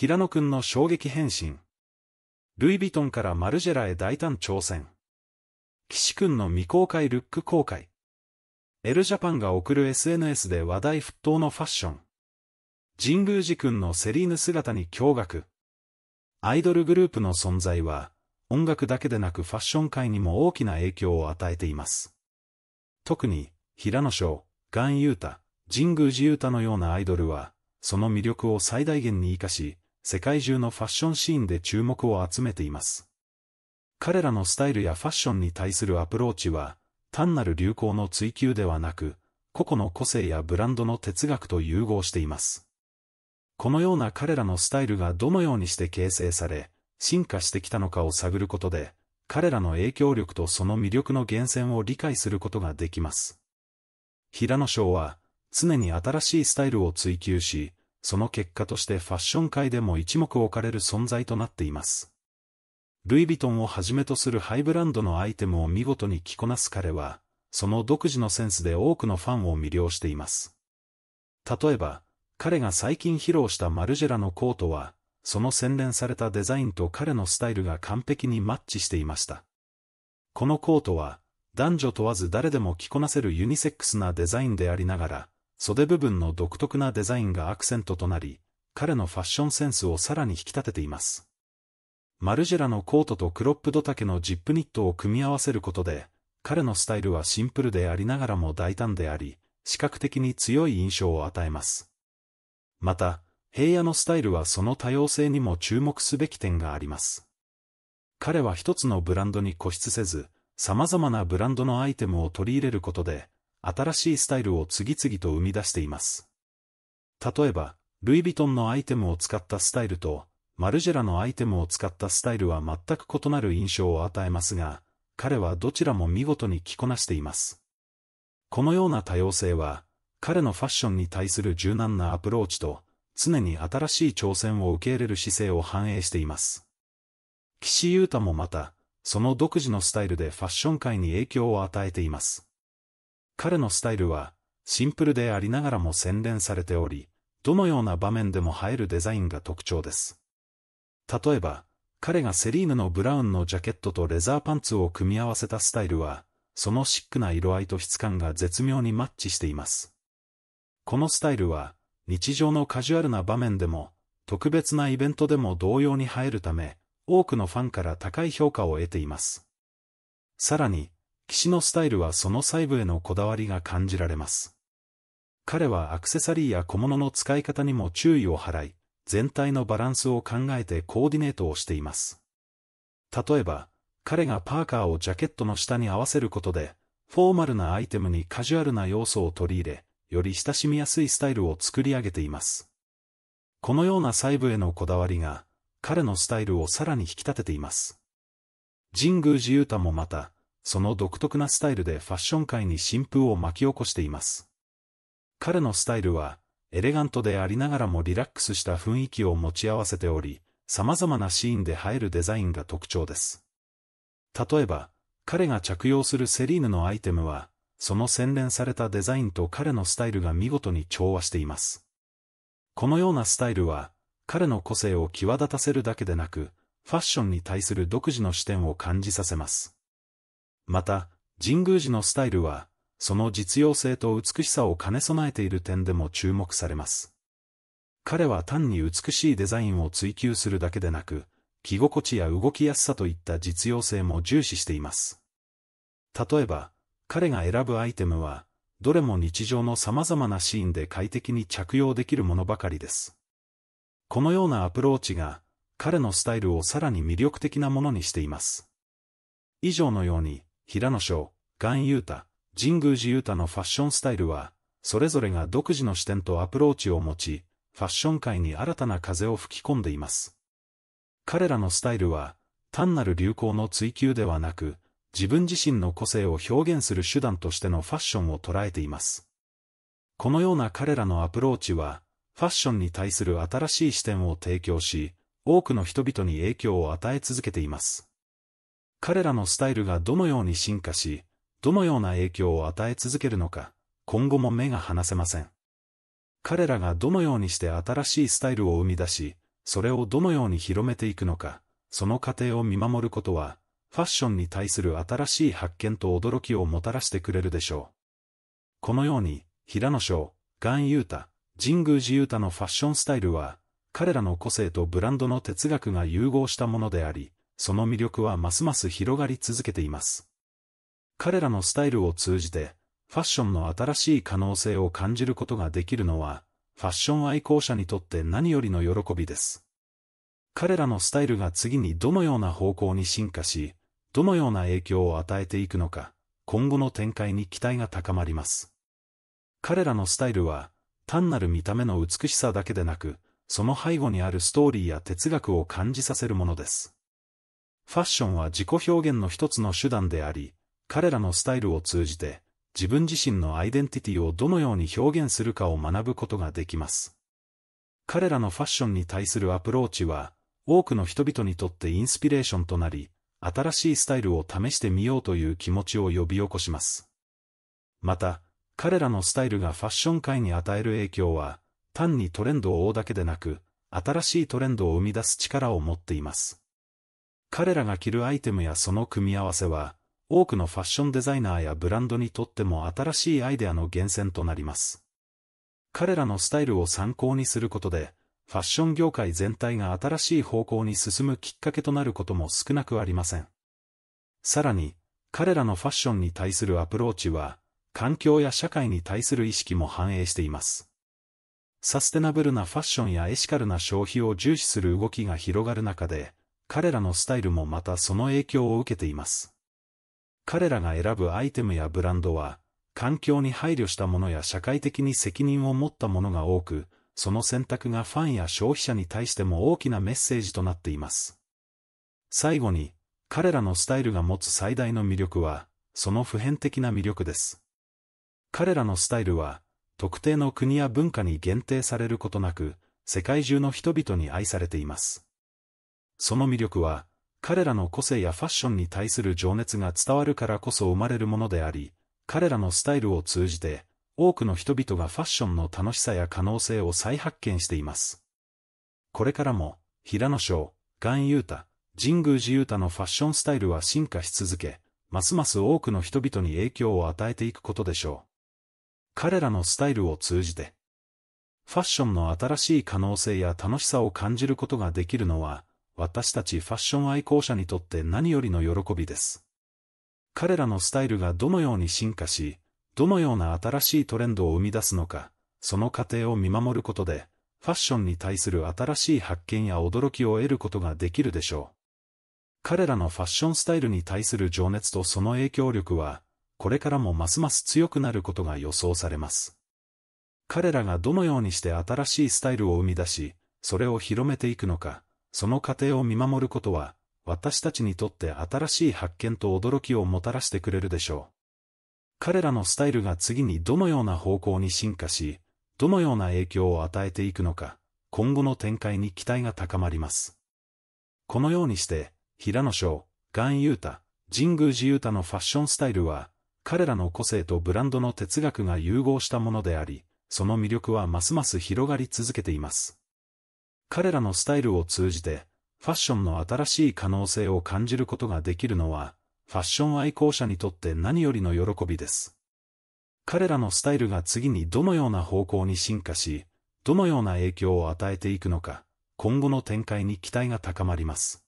平野くんの衝撃変身。ルイ・ヴィトンからマルジェラへ大胆挑戦。岸くんの未公開ルック公開。エルジャパンが送る SNS で話題沸騰のファッション。神宮寺くんのセリーヌ姿に驚愕。アイドルグループの存在は、音楽だけでなくファッション界にも大きな影響を与えています。特に、平野翔、ガン・ユータ、神宮寺ユータのようなアイドルは、その魅力を最大限に活かし、世界中のファッションシーンで注目を集めています。彼らのスタイルやファッションに対するアプローチは、単なる流行の追求ではなく、個々の個性やブランドの哲学と融合しています。このような彼らのスタイルがどのようにして形成され、進化してきたのかを探ることで、彼らの影響力とその魅力の源泉を理解することができます。平野翔は、常に新しいスタイルを追求し、その結果としてファッション界でも一目置かれる存在となっています。ルイ・ヴィトンをはじめとするハイブランドのアイテムを見事に着こなす彼は、その独自のセンスで多くのファンを魅了しています。例えば、彼が最近披露したマルジェラのコートは、その洗練されたデザインと彼のスタイルが完璧にマッチしていました。このコートは、男女問わず誰でも着こなせるユニセックスなデザインでありながら、袖部分の独特なデザインがアクセントとなり、彼のファッションセンスをさらに引き立てています。マルジェラのコートとクロップド丈のジップニットを組み合わせることで、彼のスタイルはシンプルでありながらも大胆であり、視覚的に強い印象を与えます。また、平野のスタイルはその多様性にも注目すべき点があります。彼は一つのブランドに固執せず、様々なブランドのアイテムを取り入れることで、新しいスタイルを次々と生み出しています。例えば、ルイ・ヴィトンのアイテムを使ったスタイルと、マルジェラのアイテムを使ったスタイルは全く異なる印象を与えますが、彼はどちらも見事に着こなしています。このような多様性は、彼のファッションに対する柔軟なアプローチと、常に新しい挑戦を受け入れる姿勢を反映しています。岸優太もまた、その独自のスタイルでファッション界に影響を与えています。彼のスタイルは、シンプルでありながらも洗練されており、どのような場面でも映えるデザインが特徴です。例えば、彼がセリーヌのブラウンのジャケットとレザーパンツを組み合わせたスタイルは、そのシックな色合いと質感が絶妙にマッチしています。このスタイルは、日常のカジュアルな場面でも、特別なイベントでも同様に映えるため、多くのファンから高い評価を得ています。さらに、騎士のスタイルはその細部へのこだわりが感じられます。彼はアクセサリーや小物の使い方にも注意を払い、全体のバランスを考えてコーディネートをしています。例えば、彼がパーカーをジャケットの下に合わせることで、フォーマルなアイテムにカジュアルな要素を取り入れ、より親しみやすいスタイルを作り上げています。このような細部へのこだわりが、彼のスタイルをさらに引き立てています。神宮寺勇太もまた、その独特なスタイルでファッション界に新風を巻き起こしています。彼のスタイルは、エレガントでありながらもリラックスした雰囲気を持ち合わせており、様々なシーンで映えるデザインが特徴です。例えば、彼が着用するセリーヌのアイテムは、その洗練されたデザインと彼のスタイルが見事に調和しています。このようなスタイルは、彼の個性を際立たせるだけでなく、ファッションに対する独自の視点を感じさせます。また、神宮寺のスタイルは、その実用性と美しさを兼ね備えている点でも注目されます。彼は単に美しいデザインを追求するだけでなく、着心地や動きやすさといった実用性も重視しています。例えば、彼が選ぶアイテムは、どれも日常の様々なシーンで快適に着用できるものばかりです。このようなアプローチが、彼のスタイルをさらに魅力的なものにしています。以上のように、平野翔、岩優太、神宮寺優太のファッションスタイルは、それぞれが独自の視点とアプローチを持ち、ファッション界に新たな風を吹き込んでいます。彼らのスタイルは、単なる流行の追求ではなく、自分自身の個性を表現する手段としてのファッションを捉えています。このような彼らのアプローチは、ファッションに対する新しい視点を提供し、多くの人々に影響を与え続けています。彼らのスタイルがどのように進化し、どのような影響を与え続けるのか、今後も目が離せません。彼らがどのようにして新しいスタイルを生み出し、それをどのように広めていくのか、その過程を見守ることは、ファッションに対する新しい発見と驚きをもたらしてくれるでしょう。このように、平野翔、岩優太、神宮寺優太のファッションスタイルは、彼らの個性とブランドの哲学が融合したものであり、その魅力はますます広がり続けています。彼らのスタイルを通じて、ファッションの新しい可能性を感じることができるのは、ファッション愛好者にとって何よりの喜びです。彼らのスタイルが次にどのような方向に進化し、どのような影響を与えていくのか、今後の展開に期待が高まります。彼らのスタイルは、単なる見た目の美しさだけでなく、その背後にあるストーリーや哲学を感じさせるものです。ファッションは自己表現の一つの手段であり、彼らのスタイルを通じて、自分自身のアイデンティティをどのように表現するかを学ぶことができます。彼らのファッションに対するアプローチは、多くの人々にとってインスピレーションとなり、新しいスタイルを試してみようという気持ちを呼び起こします。また、彼らのスタイルがファッション界に与える影響は、単にトレンドを追うだけでなく、新しいトレンドを生み出す力を持っています。彼らが着るアイテムやその組み合わせは、多くのファッションデザイナーやブランドにとっても新しいアイデアの源泉となります。彼らのスタイルを参考にすることで、ファッション業界全体が新しい方向に進むきっかけとなることも少なくありません。さらに、彼らのファッションに対するアプローチは、環境や社会に対する意識も反映しています。サステナブルなファッションやエシカルな消費を重視する動きが広がる中で、彼らのスタイルもまたその影響を受けています。彼らが選ぶアイテムやブランドは、環境に配慮したものや社会的に責任を持ったものが多く、その選択がファンや消費者に対しても大きなメッセージとなっています。最後に、彼らのスタイルが持つ最大の魅力は、その普遍的な魅力です。彼らのスタイルは、特定の国や文化に限定されることなく、世界中の人々に愛されています。その魅力は、彼らの個性やファッションに対する情熱が伝わるからこそ生まれるものであり、彼らのスタイルを通じて、多くの人々がファッションの楽しさや可能性を再発見しています。これからも、平野翔、岩優太、神宮寺優太のファッションスタイルは進化し続け、ますます多くの人々に影響を与えていくことでしょう。彼らのスタイルを通じて、ファッションの新しい可能性や楽しさを感じることができるのは、私たちファッション愛好者にとって何よりの喜びです。彼らのスタイルがどのように進化し、どのような新しいトレンドを生み出すのか、その過程を見守ることで、ファッションに対する新しい発見や驚きを得ることができるでしょう。彼らのファッションスタイルに対する情熱とその影響力は、これからもますます強くなることが予想されます。彼らがどのようにして新しいスタイルを生み出し、それを広めていくのか、その過程を見守ることは、私たちにとって新しい発見と驚きをもたらしてくれるでしょう。彼らのスタイルが次にどのような方向に進化し、どのような影響を与えていくのか、今後の展開に期待が高まります。このようにして、平野翔、ガン・ユータ、神宮寺ユータのファッションスタイルは、彼らの個性とブランドの哲学が融合したものであり、その魅力はますます広がり続けています。彼らのスタイルを通じて、ファッションの新しい可能性を感じることができるのは、ファッション愛好者にとって何よりの喜びです。彼らのスタイルが次にどのような方向に進化し、どのような影響を与えていくのか、今後の展開に期待が高まります。